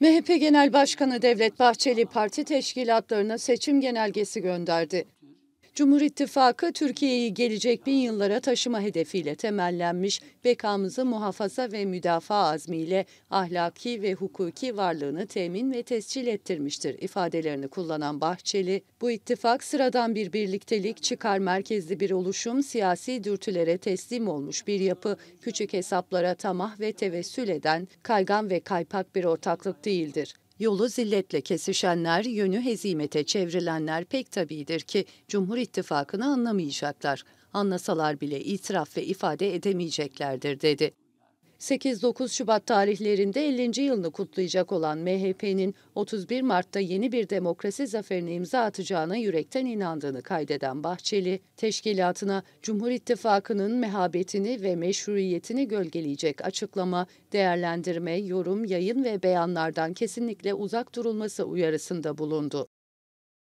MHP Genel Başkanı Devlet Bahçeli parti teşkilatlarına seçim genelgesi gönderdi. Cumhur İttifakı Türkiye'yi gelecek bin yıllara taşıma hedefiyle temellenmiş bekamızı muhafaza ve müdafaa azmiyle ahlaki ve hukuki varlığını temin ve tescil ettirmiştir ifadelerini kullanan Bahçeli, bu ittifak sıradan bir birliktelik, çıkar merkezli bir oluşum, siyasi dürtülere teslim olmuş bir yapı, küçük hesaplara tamah ve tevessül eden, kaygan ve kaypak bir ortaklık değildir. Yolu zilletle kesişenler, yönü hezimete çevrilenler pek tabidir ki Cumhur İttifakı'nı anlamayacaklar. Anlasalar bile itiraf ve ifade edemeyeceklerdir dedi. 8-9 Şubat tarihlerinde 50. yılını kutlayacak olan MHP'nin 31 Mart'ta yeni bir demokrasi zaferine imza atacağına yürekten inandığını kaydeden Bahçeli, teşkilatına Cumhur İttifakı'nın mehabetini ve meşruiyetini gölgeleyecek açıklama, değerlendirme, yorum, yayın ve beyanlardan kesinlikle uzak durulması uyarısında bulundu.